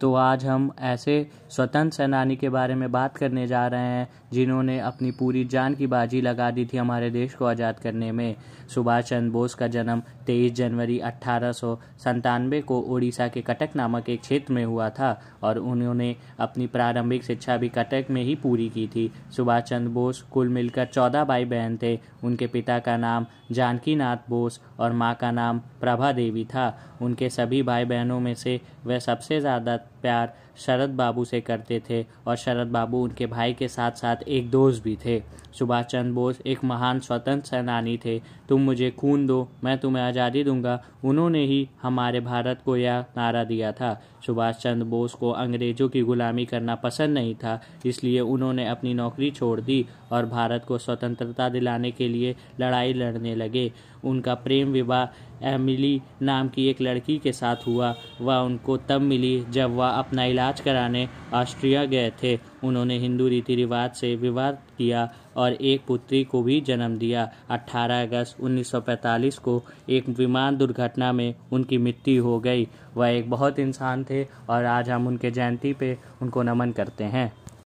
तो आज हम ऐसे स्वतंत्र सेनानी के बारे में बात करने जा रहे हैं जिन्होंने अपनी पूरी जान की बाजी लगा दी थी हमारे देश को आज़ाद करने में सुभाष चंद्र बोस का जन्म 23 जनवरी अट्ठारह को उड़ीसा के कटक नामक एक क्षेत्र में हुआ था और उन्होंने अपनी प्रारंभिक शिक्षा भी कटक में ही पूरी की थी सुभाष चंद्र बोस कुल मिलकर चौदह भाई बहन थे उनके पिता का नाम नाथ बोस और माँ का नाम प्रभा देवी था उनके सभी भाई बहनों में से वह सबसे ज़्यादा प्यार शरद बाबू से करते थे और शरद बाबू उनके भाई के साथ साथ एक दोस्त भी थे सुभाष चंद्र बोस एक महान स्वतंत्र सेनानी थे तुम मुझे खून दो मैं तुम्हें आज़ादी दूंगा उन्होंने ही हमारे भारत को यह नारा दिया था सुभाष चंद्र बोस को अंग्रेज़ों की गुलामी करना पसंद नहीं था इसलिए उन्होंने अपनी नौकरी छोड़ दी और भारत को स्वतंत्रता दिलाने के लिए लड़ाई लड़ने लगे उनका प्रेम विवाह एमिली नाम की एक लड़की के साथ हुआ वह उनको तब मिली जब वह अपना इलाज कराने ऑस्ट्रिया गए थे उन्होंने हिंदू रीति रिवाज से विवाह किया और एक पुत्री को भी जन्म दिया 18 अगस्त 1945 को एक विमान दुर्घटना में उनकी मृत्यु हो गई वह एक बहुत इंसान थे और आज हम उनके जयंती पे उनको नमन करते हैं